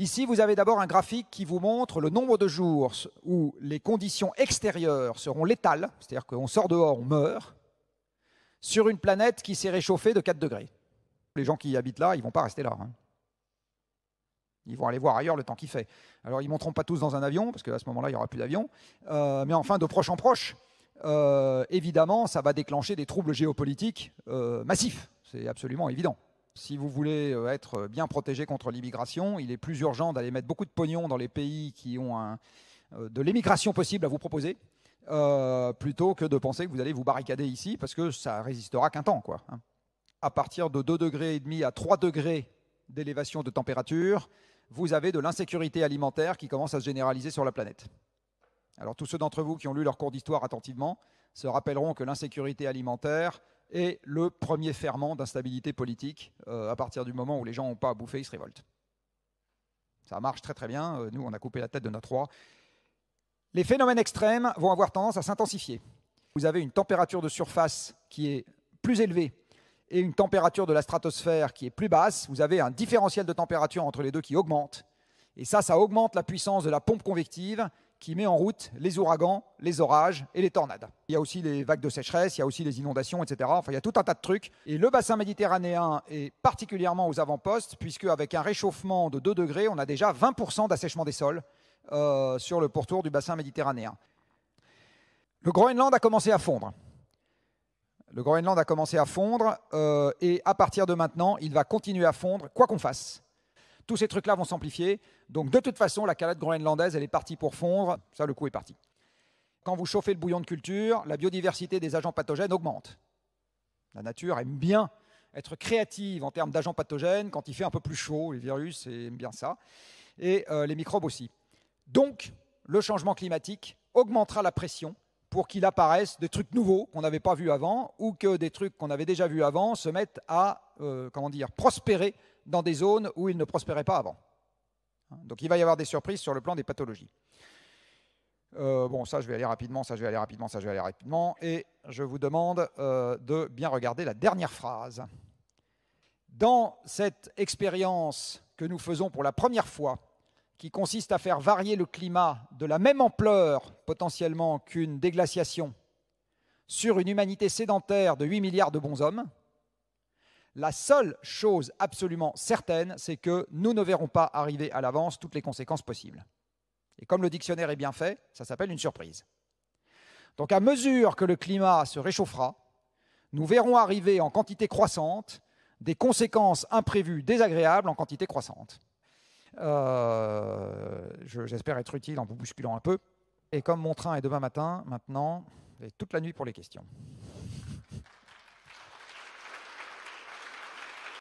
Ici, vous avez d'abord un graphique qui vous montre le nombre de jours où les conditions extérieures seront létales, c'est-à-dire qu'on sort dehors, on meurt, sur une planète qui s'est réchauffée de 4 degrés. Les gens qui habitent là, ils ne vont pas rester là. Hein. Ils vont aller voir ailleurs le temps qu'il fait. Alors, ils ne monteront pas tous dans un avion, parce qu'à ce moment-là, il n'y aura plus d'avion. Euh, mais enfin, de proche en proche, euh, évidemment, ça va déclencher des troubles géopolitiques euh, massifs. C'est absolument évident si vous voulez euh, être bien protégé contre l'immigration, il est plus urgent d'aller mettre beaucoup de pognon dans les pays qui ont euh, de l'émigration possible à vous proposer. Euh, plutôt que de penser que vous allez vous barricader ici parce que ça résistera qu'un temps. Hein. À partir de 25 degrés et demi à 3 degrés d'élévation de température, vous avez de l'insécurité alimentaire qui commence à se généraliser sur la planète. Alors tous ceux d'entre vous qui ont lu leur cours d'histoire attentivement se rappelleront que l'insécurité alimentaire, et le premier ferment d'instabilité politique euh, à partir du moment où les gens n'ont pas à bouffer, ils se révoltent. Ça marche très très bien, euh, nous on a coupé la tête de notre roi. Les phénomènes extrêmes vont avoir tendance à s'intensifier. Vous avez une température de surface qui est plus élevée et une température de la stratosphère qui est plus basse, vous avez un différentiel de température entre les deux qui augmente et ça, ça augmente la puissance de la pompe convective qui met en route les ouragans, les orages et les tornades. Il y a aussi les vagues de sécheresse, il y a aussi les inondations, etc. Enfin, il y a tout un tas de trucs. Et le bassin méditerranéen est particulièrement aux avant-postes, puisque avec un réchauffement de 2 degrés, on a déjà 20% d'assèchement des sols euh, sur le pourtour du bassin méditerranéen. Le Groenland a commencé à fondre. Le Groenland a commencé à fondre, euh, et à partir de maintenant, il va continuer à fondre, quoi qu'on fasse tous ces trucs-là vont s'amplifier. Donc, de toute façon, la calade groenlandaise, elle est partie pour fondre. Ça, le coup est parti. Quand vous chauffez le bouillon de culture, la biodiversité des agents pathogènes augmente. La nature aime bien être créative en termes d'agents pathogènes quand il fait un peu plus chaud. Les virus aiment bien ça. Et euh, les microbes aussi. Donc, le changement climatique augmentera la pression pour qu'il apparaisse des trucs nouveaux qu'on n'avait pas vus avant ou que des trucs qu'on avait déjà vus avant se mettent à euh, comment dire, prospérer dans des zones où ils ne prospéraient pas avant. Hein, donc il va y avoir des surprises sur le plan des pathologies. Euh, bon, ça je vais aller rapidement, ça je vais aller rapidement, ça je vais aller rapidement. Et je vous demande euh, de bien regarder la dernière phrase. Dans cette expérience que nous faisons pour la première fois qui consiste à faire varier le climat de la même ampleur potentiellement qu'une déglaciation sur une humanité sédentaire de 8 milliards de bons hommes, la seule chose absolument certaine, c'est que nous ne verrons pas arriver à l'avance toutes les conséquences possibles. Et comme le dictionnaire est bien fait, ça s'appelle une surprise. Donc à mesure que le climat se réchauffera, nous verrons arriver en quantité croissante des conséquences imprévues désagréables en quantité croissante. Euh, j'espère être utile en vous bousculant un peu. Et comme mon train est demain matin, maintenant, j'ai toute la nuit pour les questions.